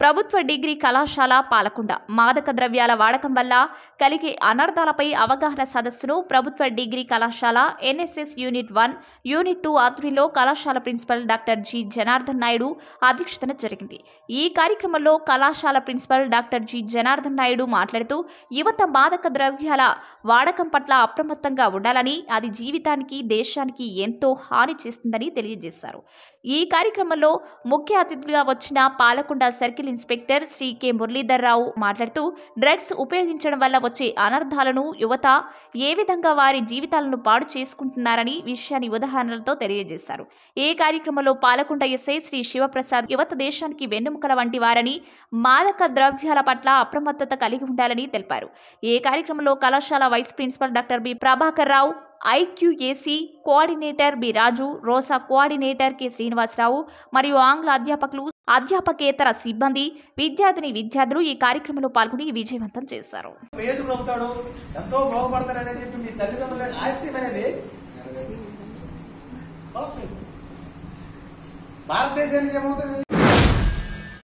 ప్రభుత్వ డిగ్రీ కళాశాల పాలకొండ మాదక ద్రవ్యాల వాడకం వల్ల కలిగే అనర్థాలపై అవగాహన సదస్సును ప్రభుత్వ డిగ్రీ కళాశాల NSS unit one unit two ఆధ్వర్యంలో కళాశాల principal doctor G Janardhan Naidu అధ్యక్షతన జరిగింది ఈ కార్యక్రమంలో కళాశాల principal doctor G Janardhan Naidu మాట్లాడుతూ యువత మాదక ద్రవ్యాల వాడకం పట్ల అప్రమత్తంగా ఉండాలని అది జీవితానికి దేశానికి ఎంతో హాని చేస్తుందని తెలియజేశారు ఈ కార్యక్రమంలో ముఖ్య అతిథిగా వచ్చిన Palakonda circle inspector Shri K Muralidhar Rao మాట్లాడుతూ డ్రగ్స్ ఉపయోగించడం వల్ల వచ్చే అనర్థాలను యువత ఏ విధంగా వారి జీవితాలను పాడు చేసుకుంటున్నారని విషయాన్ని ఉదాహరణలతో తెలియజేశారు ఏ కార్యక్రమంలో పాలకుండ ఎస్ఐ శ్రీ శివప్రసాద్ యువత దేశానికి వెన్నెముకల వంటి వారని మాదక ద్రవ్యాల పట్ల అప్రమత్తత కలిగి ఉండాలని తెలిపారు ఏ కార్యక్రమంలో కళాశాల vice principal doctor B Prabhakar Rao IQAC coordinator B Raju రోసా కోఆర్డినేటర్ కె శ్రీనివాసరావు మరియు ఆంగ్ల అధ్యాపకులు అధ్యాపకేతర సిబ్బంది విద్యార్థిని విద్యార్థులు ఈ కార్యక్రమంలో పాల్గొని విజయవంతం చేశారు భారతదేశానికి ఏమవుతుంది